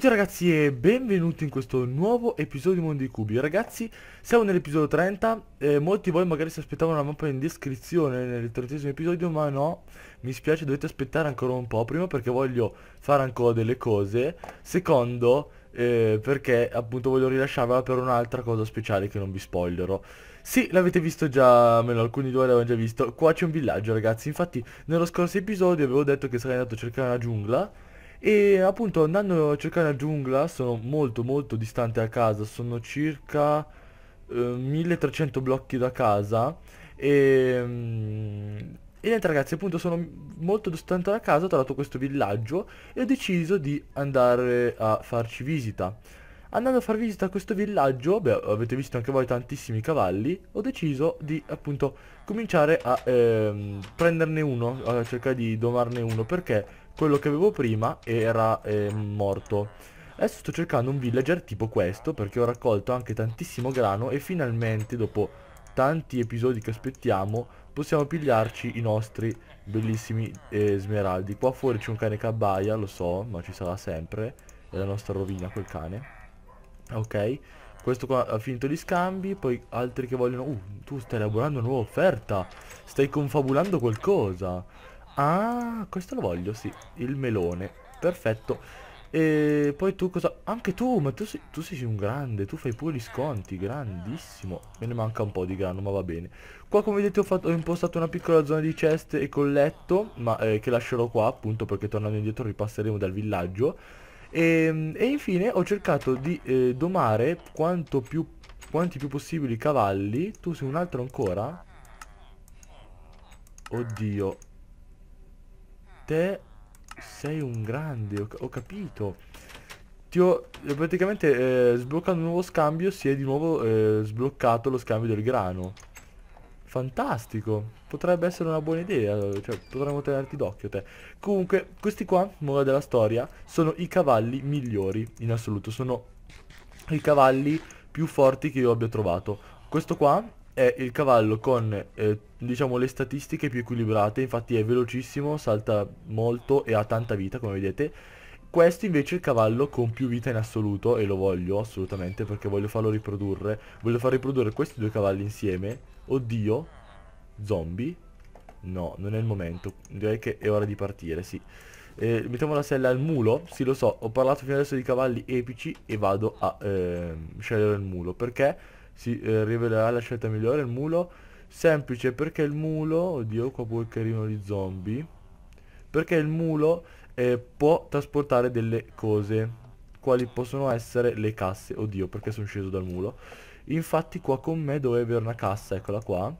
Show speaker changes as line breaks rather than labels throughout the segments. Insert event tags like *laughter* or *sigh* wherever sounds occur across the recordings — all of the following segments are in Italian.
tutti ragazzi e benvenuti in questo nuovo episodio di Mondi Cubi Ragazzi siamo nell'episodio 30 eh, Molti di voi magari si aspettavano la mappa in descrizione nel trentesimo episodio Ma no, mi spiace dovete aspettare ancora un po' Prima perché voglio fare ancora delle cose Secondo eh, perché appunto voglio rilasciarvela per un'altra cosa speciale che non vi spoilerò Sì, l'avete visto già, almeno alcuni di voi l'avevano già visto Qua c'è un villaggio ragazzi Infatti nello scorso episodio avevo detto che sarei andato a cercare una giungla e appunto andando a cercare la giungla sono molto molto distante da casa, sono circa eh, 1300 blocchi da casa e, mm, e niente ragazzi appunto sono molto distante da casa, ho trovato questo villaggio e ho deciso di andare a farci visita. Andando a far visita a questo villaggio, beh avete visto anche voi tantissimi cavalli, ho deciso di appunto cominciare a ehm, prenderne uno, a cercare di domarne uno perché quello che avevo prima era eh, morto. Adesso sto cercando un villager tipo questo perché ho raccolto anche tantissimo grano e finalmente dopo tanti episodi che aspettiamo possiamo pigliarci i nostri bellissimi eh, smeraldi. Qua fuori c'è un cane cabbaia, lo so, ma ci sarà sempre. È la nostra rovina quel cane. Ok. Questo qua ha finito gli scambi, poi altri che vogliono... Uh, tu stai elaborando una nuova offerta, stai confabulando qualcosa. Ah, questo lo voglio, sì. Il melone. Perfetto. E poi tu cosa... Anche tu, ma tu sei, tu sei un grande, tu fai pure gli sconti, grandissimo. Me ne manca un po' di grano, ma va bene. Qua come vedete ho, fatto, ho impostato una piccola zona di chest e colletto, ma eh, che lascerò qua appunto perché tornando indietro ripasseremo dal villaggio. E, ehm, e infine ho cercato di eh, domare quanto più, quanti più possibili cavalli. Tu sei un altro ancora? Oddio, te sei un grande, ho, ho capito. Ti ho eh, praticamente eh, sbloccato un nuovo scambio, si è di nuovo eh, sbloccato lo scambio del grano. Fantastico, potrebbe essere una buona idea, cioè potremmo tenerti d'occhio te. Comunque, questi qua, mola della storia, sono i cavalli migliori in assoluto, sono i cavalli più forti che io abbia trovato. Questo qua è il cavallo con eh, diciamo le statistiche più equilibrate, infatti è velocissimo, salta molto e ha tanta vita come vedete. Questo invece è il cavallo con più vita in assoluto e lo voglio assolutamente perché voglio farlo riprodurre. Voglio far riprodurre questi due cavalli insieme. Oddio, zombie. No, non è il momento, direi che è ora di partire, sì. Eh, mettiamo la sella al mulo, sì lo so, ho parlato fino adesso di cavalli epici e vado a eh, scegliere il mulo perché si eh, rivelerà la scelta migliore, il mulo. Semplice perché il mulo, oddio qua poi carino gli zombie. Perché il mulo eh, può trasportare delle cose, quali possono essere le casse. Oddio perché sono sceso dal mulo. Infatti qua con me dovevo avere una cassa, eccola qua,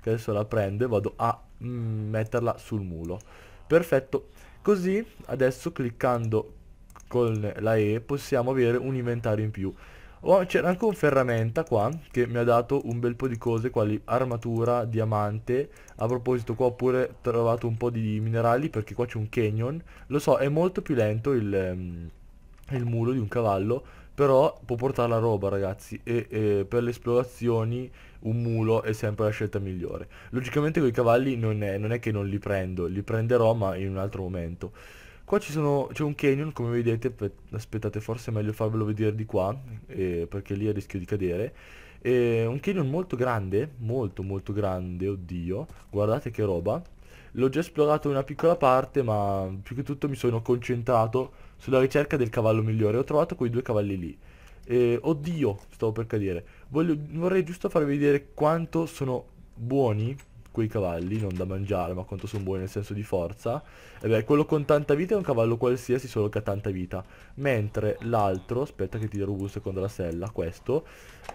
che adesso la prendo e vado a mm, metterla sul mulo. Perfetto, così adesso cliccando con la E possiamo avere un inventario in più. Oh, C'era anche un ferramenta qua che mi ha dato un bel po' di cose quali armatura, diamante A proposito qua ho pure trovato un po' di minerali perché qua c'è un canyon Lo so è molto più lento il, ehm, il mulo di un cavallo però può portare la roba ragazzi e, e per le esplorazioni un mulo è sempre la scelta migliore Logicamente con i cavalli non è, non è che non li prendo, li prenderò ma in un altro momento Qua c'è un canyon come vedete, aspettate forse è meglio farvelo vedere di qua, eh, perché lì a rischio di cadere. Eh, un canyon molto grande, molto molto grande, oddio, guardate che roba. L'ho già esplorato in una piccola parte, ma più che tutto mi sono concentrato sulla ricerca del cavallo migliore. Ho trovato quei due cavalli lì. Eh, oddio, stavo per cadere. Voglio, vorrei giusto farvi vedere quanto sono buoni quei cavalli, non da mangiare, ma quanto sono buoni nel senso di forza. E beh, quello con tanta vita è un cavallo qualsiasi, solo che ha tanta vita. Mentre l'altro, aspetta che ti rubo un secondo la sella, questo,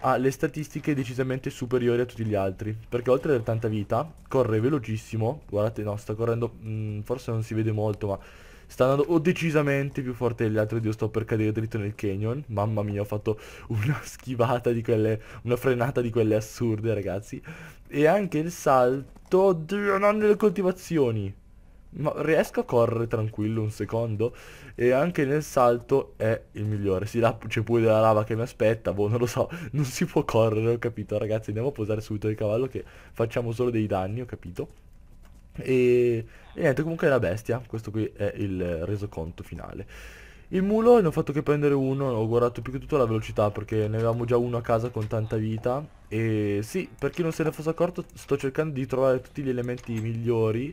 ha le statistiche decisamente superiori a tutti gli altri. Perché oltre ad avere tanta vita, corre velocissimo, guardate, no, sta correndo, mh, mm, forse non si vede molto, ma sta andando oh, decisamente più forte degli altri. Io sto per cadere dritto nel canyon. Mamma mia, ho fatto *laughs* una schivata di quelle, una frenata di quelle assurde, ragazzi. E anche il salto, oddio, non nelle coltivazioni. Ma riesco a correre tranquillo un secondo? E anche nel salto è il migliore. Sì, là c'è pure della lava che mi aspetta, boh, non lo so. *laughs* Non si può correre, ho capito, ragazzi. Andiamo a posare subito il cavallo che facciamo solo dei danni, ho capito. E, e niente, comunque è la bestia, questo qui è il resoconto finale. Il mulo ne ho fatto che prendere uno, ho guardato più che tutto la velocità perché ne avevamo già uno a casa con tanta vita e sì, per chi non se ne fosse accorto sto cercando di trovare tutti gli elementi migliori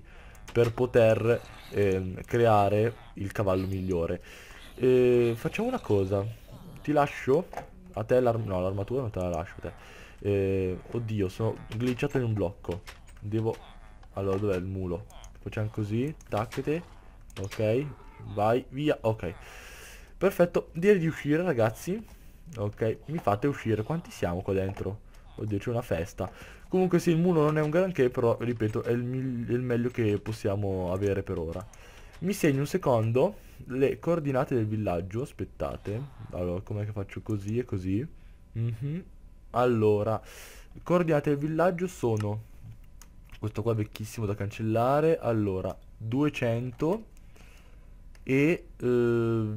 per poter eh, creare il cavallo migliore. E, facciamo una cosa, ti lascio a te l'armatura, no non te la lascio a te. E, oddio, sono glitchato in un blocco, devo allora dov'è il mulo? Facciamo così, tacchete. Ok, vai, via, ok. Perfetto, direi di uscire ragazzi. Ok, mi fate uscire. Quanti siamo qua dentro? Oddio, c'è una festa. Comunque sì, il mulo non è un granché, però ripeto, è il, il meglio che possiamo avere per ora. Mi segno un secondo le coordinate del villaggio, aspettate. Allora, com'è che faccio così e così? Mm -hmm. Allora, coordinate del villaggio sono questo qua è vecchissimo da cancellare allora 200 e eh,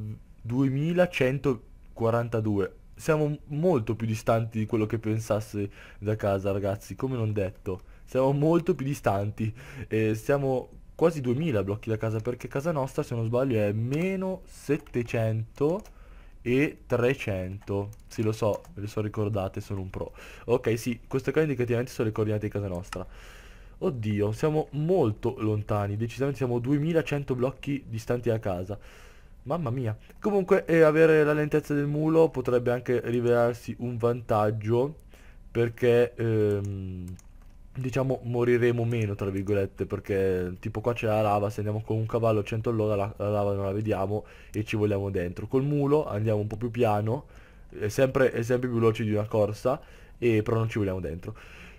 2142 siamo molto più distanti di quello che pensasse da casa ragazzi come non detto siamo molto più distanti eh, siamo quasi 2000 blocchi da casa perché casa nostra se non sbaglio è meno 700 e 300 sì lo so ve le sono ricordate sono un pro ok sì queste qua indicativamente sono le coordinate di casa nostra Oddio, siamo molto lontani, decisamente siamo 2100 blocchi distanti da casa. Mamma mia. Comunque eh, avere la lentezza del mulo potrebbe anche rivelarsi un vantaggio perché ehm, diciamo moriremo meno tra virgolette perché tipo qua c'è la lava, se andiamo con un cavallo a 100 all'ora la, la, lava non la vediamo e ci vogliamo dentro. Col mulo andiamo un po' più piano, è sempre, è sempre più veloce di una corsa e però non ci vogliamo dentro.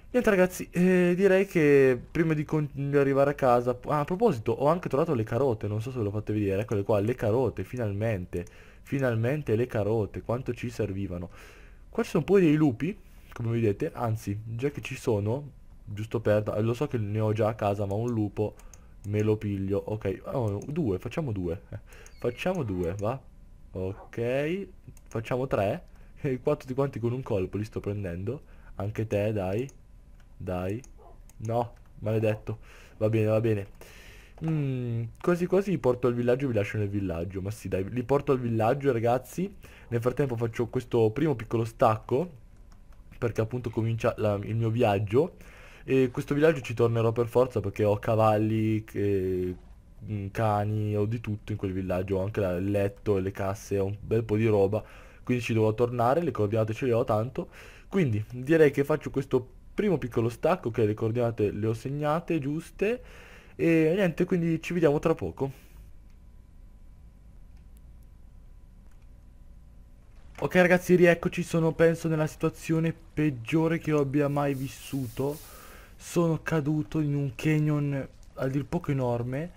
Niente ragazzi, eh, direi che prima di, di arrivare a casa... Ah, a proposito, ho anche trovato le carote, non so se ve lo fate vedere, eccole qua, le carote, finalmente. Finalmente le carote, quanto ci servivano. Qua ci sono poi dei lupi, come vedete, anzi, già che ci sono, giusto per... Lo so che ne ho già a casa, ma un lupo me lo piglio. Ok, oh, due, facciamo due. Eh, facciamo due, va? Ok, facciamo tre. E quattro di quanti con un colpo li sto prendendo. Anche te, dai. Dai. No, maledetto. Va bene, va bene. Mm, quasi quasi li porto al villaggio e vi lascio nel villaggio. Ma sì, dai, li porto al villaggio, ragazzi. Nel frattempo faccio questo primo piccolo stacco. Perché appunto comincia la, il mio viaggio. E questo villaggio ci tornerò per forza perché ho cavalli, eh, cani, ho di tutto in quel villaggio. Ho anche il letto, e le casse, ho un bel po' di roba. Quindi ci devo tornare, le coordinate ce le ho tanto. Quindi direi che faccio questo primo piccolo stacco che ricordate le ho segnate giuste e niente quindi ci vediamo tra poco Ok ragazzi rieccoci sono penso nella situazione peggiore che io abbia mai vissuto Sono caduto in un canyon a dir poco enorme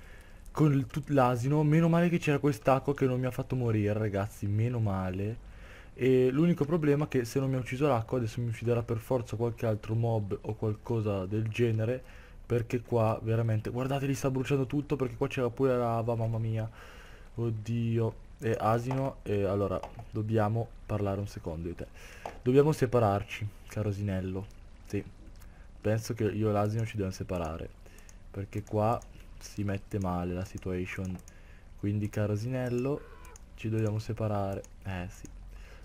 Con l'asino Meno male che c'era quest'acqua che non mi ha fatto morire ragazzi Meno male e l'unico problema è che se non mi ha ucciso l'acqua adesso mi ucciderà per forza qualche altro mob o qualcosa del genere perché qua veramente guardate lì sta bruciando tutto perché qua c'era pure la lava mamma mia oddio e asino e allora dobbiamo parlare un secondo di te dobbiamo separarci caro asinello sì penso che io e l'asino ci dobbiamo separare perché qua si mette male la situation quindi caro asinello ci dobbiamo separare eh sì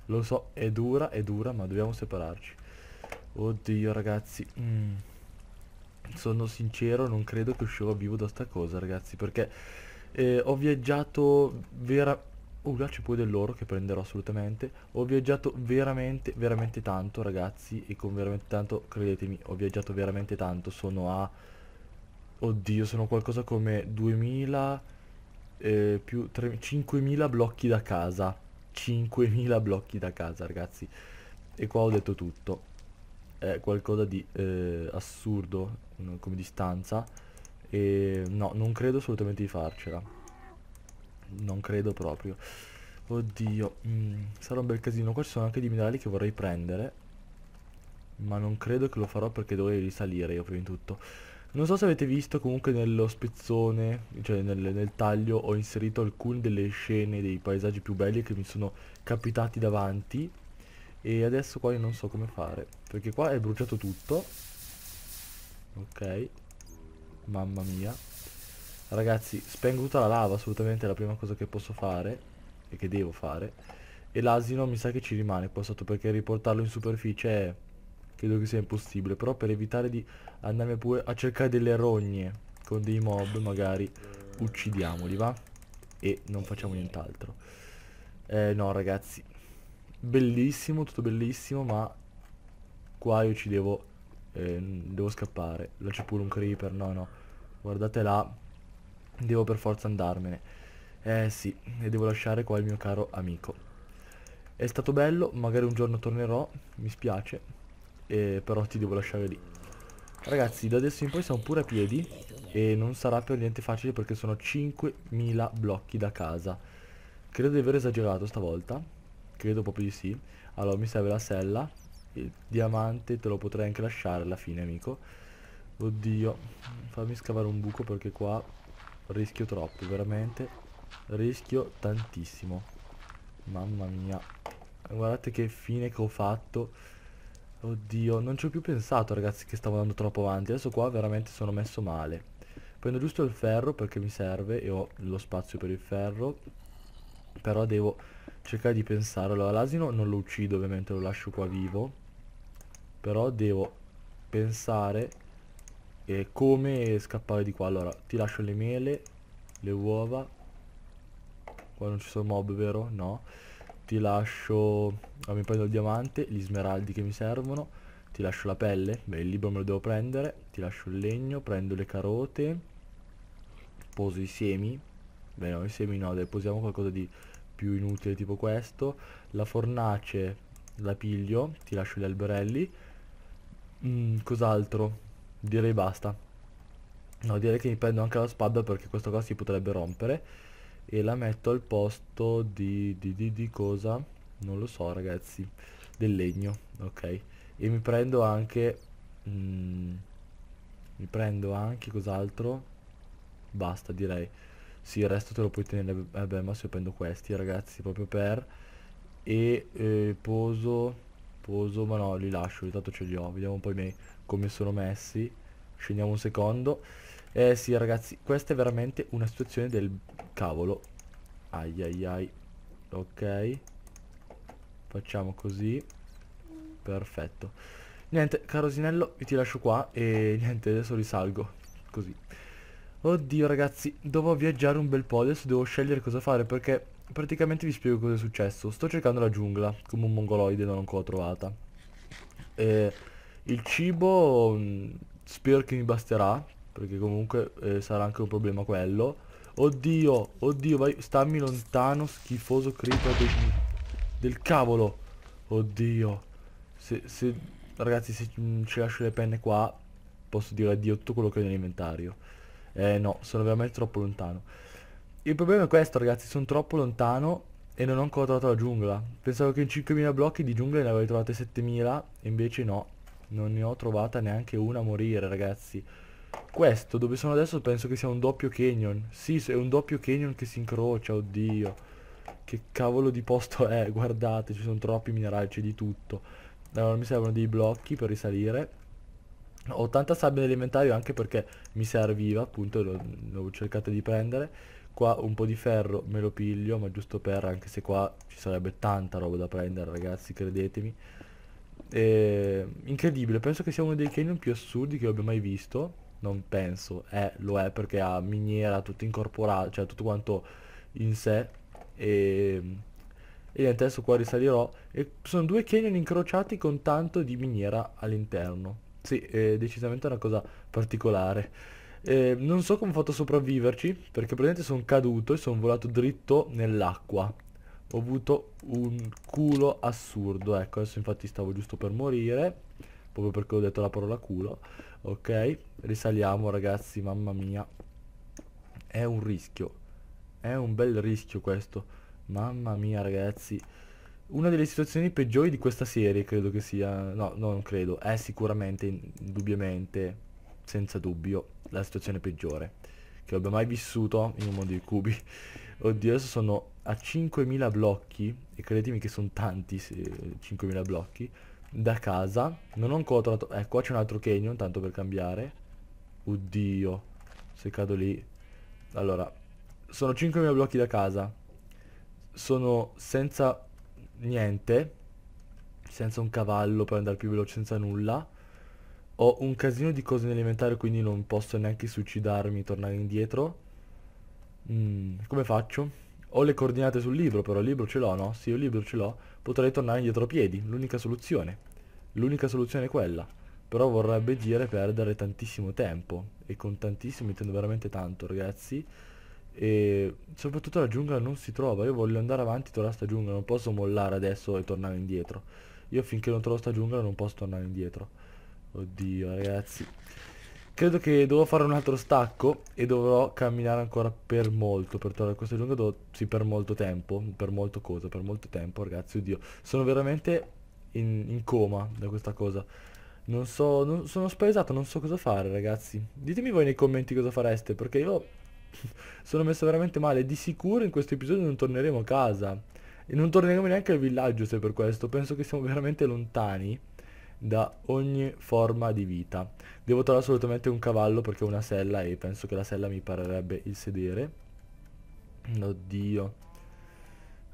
lo so, è dura, è dura, ma dobbiamo separarci. Oddio, ragazzi. Mm. Sono sincero, non credo che uscirò vivo da sta cosa, ragazzi, perché eh, ho viaggiato vera... Oh, là c'è poi dell'oro che prenderò assolutamente. Ho viaggiato veramente, veramente tanto, ragazzi, e con veramente tanto, credetemi, ho viaggiato veramente tanto. Sono a... Oddio, sono qualcosa come 2000... Eh, più 3... 5000 blocchi da casa 5.000 blocchi da casa ragazzi e qua ho detto tutto è qualcosa di eh, assurdo come distanza e no non credo assolutamente di farcela non credo proprio oddio mm, sarà un bel casino qua ci sono anche dei minerali che vorrei prendere ma non credo che lo farò perché dovrei risalire io prima di tutto non so se avete visto comunque nello spezzone, cioè nel, nel, taglio ho inserito alcune delle scene dei paesaggi più belli che mi sono capitati davanti e adesso qua io non so come fare perché qua è bruciato tutto ok mamma mia ragazzi spengo tutta la lava assolutamente è la prima cosa che posso fare e che devo fare e l'asino mi sa che ci rimane qua sotto perché riportarlo in superficie è Credo che sia impossibile, però per evitare di andare pure a cercare delle rogne con dei mob magari uccidiamoli, va? E non facciamo nient'altro. Eh no ragazzi, bellissimo, tutto bellissimo, ma qua io ci devo, eh, devo scappare. Là c'è pure un creeper, no no, guardate là, devo per forza andarmene. Eh sì, e devo lasciare qua il mio caro amico. È stato bello, magari un giorno tornerò, mi spiace, eh, però ti devo lasciare lì Ragazzi da adesso in poi siamo pure a piedi E non sarà per niente facile perché sono 5000 blocchi da casa Credo di aver esagerato stavolta Credo proprio di sì Allora mi serve la sella Il diamante te lo potrei anche lasciare alla fine amico Oddio Fammi scavare un buco perché qua Rischio troppo veramente Rischio tantissimo Mamma mia Guardate che fine che ho fatto Oddio, non ci ho più pensato ragazzi che stavo andando troppo avanti. Adesso qua veramente sono messo male. Prendo giusto il ferro perché mi serve e ho lo spazio per il ferro. Però devo cercare di pensare. Allora l'asino non lo uccido ovviamente, lo lascio qua vivo. Però devo pensare eh, come scappare di qua. Allora ti lascio le mele, le uova. Qua non ci sono mob vero? No ti lascio ah, mi prendo il diamante gli smeraldi che mi servono ti lascio la pelle beh il libro me lo devo prendere ti lascio il legno prendo le carote poso i semi beh no i semi no dai posiamo qualcosa di più inutile tipo questo la fornace la piglio ti lascio gli alberelli mm, cos'altro direi basta no direi che mi prendo anche la spada perché questo qua si potrebbe rompere e la metto al posto di, di, di, di cosa non lo so ragazzi del legno ok e mi prendo anche mm, mi prendo anche cos'altro basta direi sì il resto te lo puoi tenere vabbè eh ma se io prendo questi ragazzi proprio per e eh, poso poso ma no li lascio intanto ce li ho vediamo poi me come sono messi scendiamo un secondo eh sì ragazzi questa è veramente una situazione del Cavolo. Ai ai ai. Ok. Facciamo così. Perfetto. Niente, carosinello, vi ti lascio qua e niente, adesso risalgo. Così. Oddio ragazzi, dovevo viaggiare un bel po', adesso devo scegliere cosa fare perché praticamente vi spiego cosa è successo. Sto cercando la giungla, come un mongoloide non l'ho trovata. E il cibo mh, mm, spero che mi basterà, perché comunque eh, sarà anche un problema quello. Oddio, oddio, vai, stammi lontano, schifoso creeper del, del cavolo. Oddio. Se, se, ragazzi, se mm, ci lascio le penne qua, posso dire addio tutto quello che ho nell'inventario. Eh no, sono veramente troppo lontano. Il problema è questo, ragazzi, sono troppo lontano e non ho ancora trovato la giungla. Pensavo che in 5.000 blocchi di giungla ne avrei trovate 7.000, invece no. Non ne ho trovata neanche una a morire, ragazzi. Questo dove sono adesso penso che sia un doppio canyon. Sì, è un doppio canyon che si incrocia, oddio. Che cavolo di posto è, *laughs* guardate, ci sono troppi minerali, c'è di tutto. Allora mi servono dei blocchi per risalire. Ho tanta sabbia nell'inventario anche perché mi serviva, appunto, lo cercate di prendere. Qua un po' di ferro me lo piglio, ma giusto per, anche se qua ci sarebbe tanta roba da prendere, ragazzi, credetemi. E... Ehm, incredibile, penso che sia uno dei canyon più assurdi che abbia mai visto non penso, eh, lo è perché ha miniera tutto incorporato, cioè tutto quanto in sé e, e niente adesso qua risalirò e sono due canyon incrociati con tanto di miniera all'interno sì, è decisamente una cosa particolare eh, non so come ho fatto a sopravviverci perché praticamente sono caduto e sono volato dritto nell'acqua ho avuto un culo assurdo ecco adesso infatti stavo giusto per morire proprio perché ho detto la parola culo Ok, risaliamo ragazzi, mamma mia. È un rischio. È un bel rischio questo. Mamma mia ragazzi. Una delle situazioni peggiori di questa serie credo che sia... No, no non credo. È sicuramente, indubbiamente, senza dubbio, la situazione peggiore che abbia mai vissuto in un mondo di cubi. Oddio, adesso sono a 5.000 blocchi e credetemi che sono tanti 5.000 blocchi da casa. Non ho ancora trovato... Ecco, eh, qua c'è un altro canyon, tanto per cambiare. Oddio. Se cado lì... Allora, sono 5.000 blocchi da casa. Sono senza niente. Senza un cavallo per andare più veloce, senza nulla. Ho un casino di cose nell'inventario, quindi non posso neanche suicidarmi, tornare indietro. Mm, come faccio? Ho le coordinate sul libro, però il libro ce l'ho, no? Sì, io il libro ce l'ho, potrei tornare indietro a piedi, l'unica soluzione. L'unica soluzione è quella. Però vorrebbe dire perdere tantissimo tempo. E con tantissimo intendo veramente tanto, ragazzi. E soprattutto la giungla non si trova. Io voglio andare avanti e trovare sta giungla. Non posso mollare adesso e tornare indietro. Io finché non trovo sta giungla non posso tornare indietro. Oddio, ragazzi. Credo che dovrò fare un altro stacco e dovrò camminare ancora per molto, per trovare questo giungla devo, sì, per molto tempo, per molto cosa, per molto tempo, ragazzi, oddio. Sono veramente in, in coma da questa cosa. Non so, non, sono spaesato, non so cosa fare, ragazzi. Ditemi voi nei commenti cosa fareste, perché io *laughs* sono messo veramente male. Di sicuro in questo episodio non torneremo a casa. E non torneremo neanche al villaggio se per questo. Penso che siamo veramente lontani da ogni forma di vita. Devo trovare assolutamente un cavallo perché ho una sella e penso che la sella mi parerebbe il sedere. Oddio.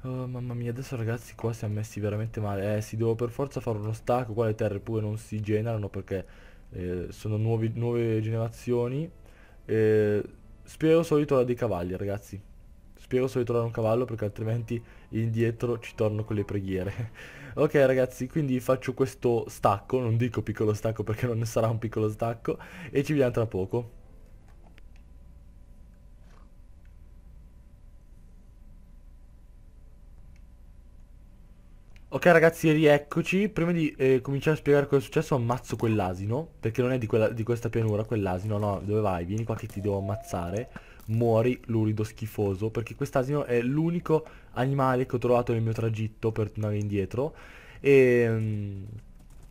Oh, mamma mia, adesso ragazzi qua siamo messi veramente male. Eh sì, devo per forza fare uno stacco, qua le terre pure non si generano perché eh, sono nuovi, nuove generazioni. Eh, spero solo di trovare dei cavalli ragazzi. Spero solo di trovare un cavallo perché altrimenti indietro ci torno con le preghiere. *laughs* Ok ragazzi, quindi faccio questo stacco, non dico piccolo stacco perché non ne sarà un piccolo stacco, e ci vediamo tra poco. Ok ragazzi, rieccoci. Prima di eh, cominciare a spiegare cosa è successo, ammazzo quell'asino, perché non è di, quella, di questa pianura, quell'asino, no, dove vai? Vieni qua che ti devo ammazzare muori lurido schifoso perché quest'asino è l'unico animale che ho trovato nel mio tragitto per tornare indietro e ehm,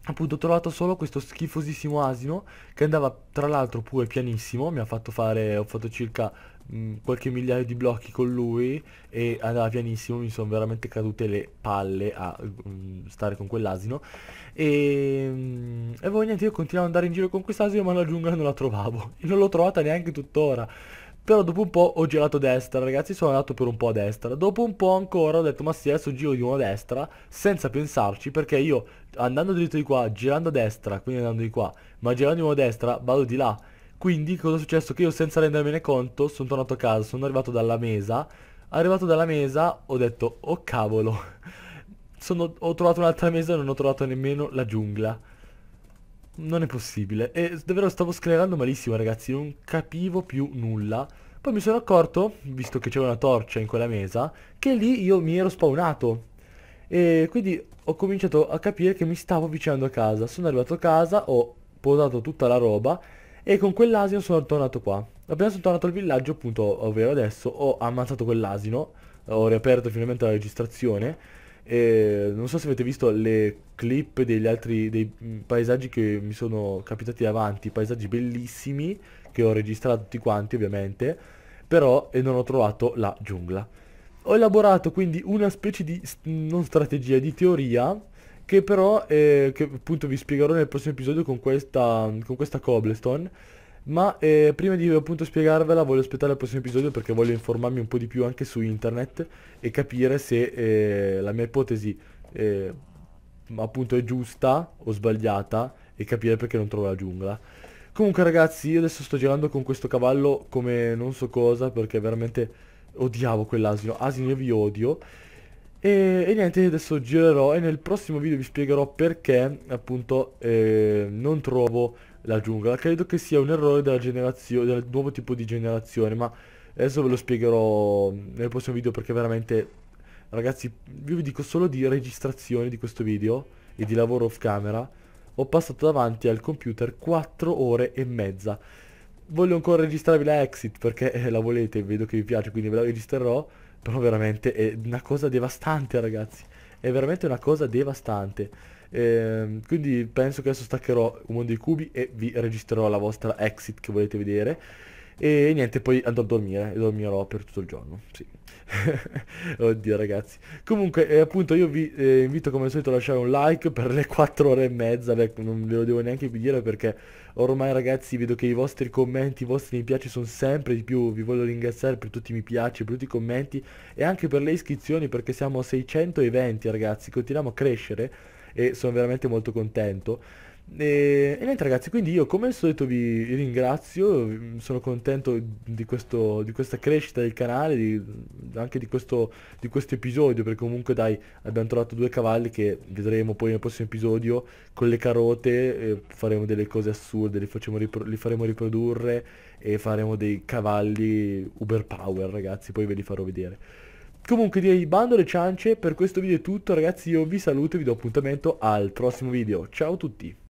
appunto ho trovato solo questo schifosissimo asino che andava tra l'altro pure pianissimo mi ha fatto fare ho fatto circa mh, mm, qualche migliaio di blocchi con lui e andava pianissimo mi sono veramente cadute le palle a mh, mm, stare con quell'asino ehm, e, mh, e poi niente io continuavo ad andare in giro con quest'asino ma la giungla non la trovavo e *laughs* non l'ho trovata neanche tuttora però dopo un po' ho girato a destra, ragazzi, sono andato per un po' a destra. Dopo un po' ancora ho detto, ma sì, adesso giro di uno a destra, senza pensarci, perché io andando dritto di qua, girando a destra, quindi andando di qua, ma girando di uno a destra, vado di là. Quindi cosa è successo? Che io senza rendermene conto sono tornato a casa, sono arrivato dalla mesa. Arrivato dalla mesa ho detto, oh cavolo, *laughs* sono, ho trovato un'altra mesa e non ho trovato nemmeno la giungla non è possibile. E davvero stavo sclerando malissimo, ragazzi, non capivo più nulla. Poi mi sono accorto, visto che c'era una torcia in quella mesa, che lì io mi ero spawnato. E quindi ho cominciato a capire che mi stavo avvicinando a casa. Sono arrivato a casa, ho posato tutta la roba e con quell'asino sono tornato qua. Appena sono tornato al villaggio, appunto, ovvero adesso, ho ammazzato quell'asino, ho riaperto finalmente la registrazione e non so se avete visto le clip degli altri dei paesaggi che mi sono capitati davanti, paesaggi bellissimi che ho registrato tutti quanti ovviamente, però e non ho trovato la giungla. Ho elaborato quindi una specie di, non strategia, di teoria che però, eh, che appunto vi spiegherò nel prossimo episodio con questa, con questa cobblestone ma eh, prima di appunto spiegarvela voglio aspettare il prossimo episodio perché voglio informarmi un po' di più anche su internet e capire se eh, la mia ipotesi eh, appunto è giusta o sbagliata e capire perché non trovo la giungla. Comunque ragazzi io adesso sto girando con questo cavallo come non so cosa perché veramente odiavo quell'asino, asino io vi odio. E, e, niente, adesso girerò e nel prossimo video vi spiegherò perché appunto eh, non trovo la giungla. Credo che sia un errore della generazione, del nuovo tipo di generazione, ma adesso ve lo spiegherò nel prossimo video perché veramente, ragazzi, io vi dico solo di registrazione di questo video e di lavoro off camera, ho passato davanti al computer 4 ore e mezza. Voglio ancora registrarvi la exit perché eh, la volete, vedo che vi piace, quindi ve la registrerò, però veramente è una cosa devastante ragazzi, è veramente una cosa devastante eh, quindi penso che adesso staccherò un mondo dei cubi e vi registrerò la vostra exit che volete vedere e niente, poi andrò a dormire e dormirò per tutto il giorno, sì. *laughs* Oddio ragazzi. Comunque, eh, appunto, io vi eh, invito come al solito a lasciare un like per le 4 ore e mezza, beh, non ve lo devo neanche più dire perché ormai ragazzi vedo che i vostri commenti, i vostri mi piace sono sempre di più, vi voglio ringraziare per tutti i mi piace, per tutti i commenti e anche per le iscrizioni perché siamo a 620 ragazzi, continuiamo a crescere e sono veramente molto contento. E, e, niente ragazzi, quindi io come al solito vi ringrazio, sono contento di, questo, di questa crescita del canale, di, anche di questo, di questo, episodio, perché comunque dai abbiamo trovato due cavalli che vedremo poi nel prossimo episodio con le carote, eh, faremo delle cose assurde, li, li, faremo riprodurre e faremo dei cavalli uber power ragazzi, poi ve li farò vedere. Comunque direi bando le ciance, per questo video è tutto ragazzi, io vi saluto e vi do appuntamento al prossimo video. Ciao a tutti!